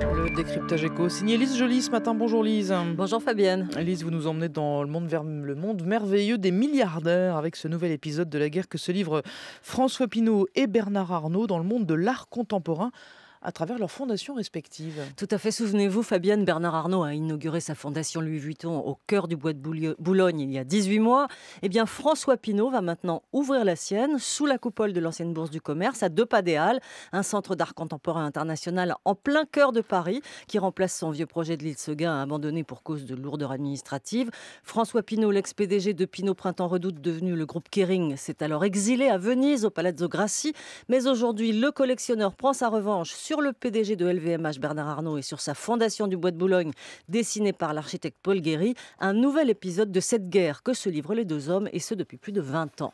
Le décryptage éco. Signé Lise Jolie ce matin. Bonjour Lise. Bonjour Fabienne. Lise, vous nous emmenez dans le monde, vers le monde merveilleux des milliardaires avec ce nouvel épisode de la guerre que se livrent François Pinault et Bernard Arnault dans le monde de l'art contemporain à travers leurs fondations respectives. Tout à fait. Souvenez-vous, Fabienne Bernard Arnault a inauguré sa fondation Louis Vuitton au cœur du bois de Boulogne il y a 18 mois. Eh bien, François Pinault va maintenant ouvrir la sienne sous la coupole de l'ancienne bourse du commerce à deux pas des Halles, un centre d'art contemporain international en plein cœur de Paris qui remplace son vieux projet de l'île Seguin abandonné pour cause de lourdeur administrative. François Pinault, l'ex-PDG de Pinault Printemps Redoute, devenu le groupe Kering, s'est alors exilé à Venise au Palazzo Grassi. Mais aujourd'hui, le collectionneur prend sa revanche sur le PDG de LVMH Bernard Arnault et sur sa fondation du Bois de Boulogne, dessinée par l'architecte Paul Guéry, un nouvel épisode de cette guerre que se livrent les deux hommes, et ce depuis plus de 20 ans.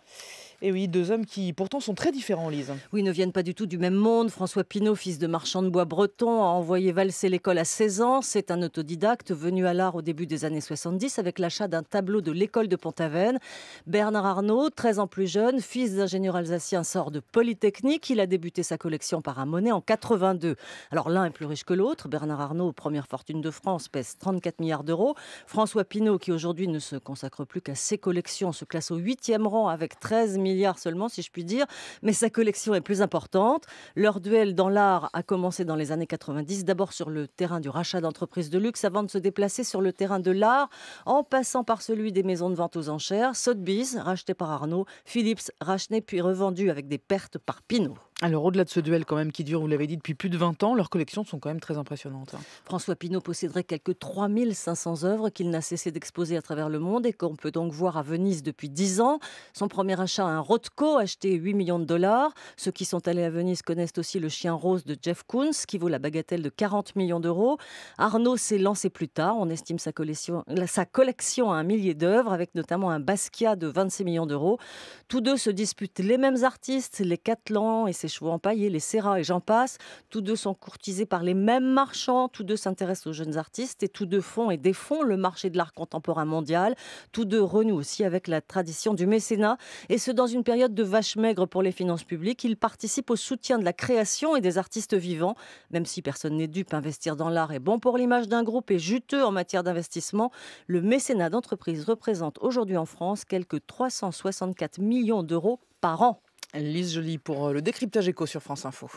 Et eh oui, deux hommes qui pourtant sont très différents, Lise. Oui, ne viennent pas du tout du même monde. François Pinault, fils de marchand de bois breton, a envoyé valser l'école à 16 ans. C'est un autodidacte venu à l'art au début des années 70 avec l'achat d'un tableau de l'école de Pont-Aven. Bernard Arnault, 13 ans plus jeune, fils d'ingénieur alsacien, sort de Polytechnique. Il a débuté sa collection par un monnaie en 82. Alors l'un est plus riche que l'autre. Bernard Arnault, première fortune de France, pèse 34 milliards d'euros. François Pinault, qui aujourd'hui ne se consacre plus qu'à ses collections, se classe au 8e rang avec 13 milliards milliards seulement, si je puis dire, mais sa collection est plus importante. Leur duel dans l'art a commencé dans les années 90, d'abord sur le terrain du rachat d'entreprises de luxe, avant de se déplacer sur le terrain de l'art, en passant par celui des maisons de vente aux enchères, Sotheby's, racheté par Arnaud, Philips, racheté puis revendu avec des pertes par Pinault. Alors au-delà de ce duel quand même qui dure, vous l'avez dit, depuis plus de 20 ans, leurs collections sont quand même très impressionnantes. Hein. François Pinault posséderait quelques 3500 œuvres qu'il n'a cessé d'exposer à travers le monde et qu'on peut donc voir à Venise depuis 10 ans. Son premier achat, un Rothko, acheté 8 millions de dollars. Ceux qui sont allés à Venise connaissent aussi le chien rose de Jeff Koons, qui vaut la bagatelle de 40 millions d'euros. Arnaud s'est lancé plus tard, on estime sa collection, sa collection à un millier d'œuvres, avec notamment un Basquiat de 26 millions d'euros. Tous deux se disputent les mêmes artistes, les Catalans et ses les chevaux empaillés, les serrats et j'en passe. Tous deux sont courtisés par les mêmes marchands, tous deux s'intéressent aux jeunes artistes et tous deux font et défont le marché de l'art contemporain mondial. Tous deux renouent aussi avec la tradition du mécénat et ce dans une période de vache maigre pour les finances publiques. Ils participent au soutien de la création et des artistes vivants. Même si personne n'est dupe, investir dans l'art est bon pour l'image d'un groupe et juteux en matière d'investissement. Le mécénat d'entreprise représente aujourd'hui en France quelques 364 millions d'euros par an. Lise Jolie pour euh, le décryptage éco sur France Info.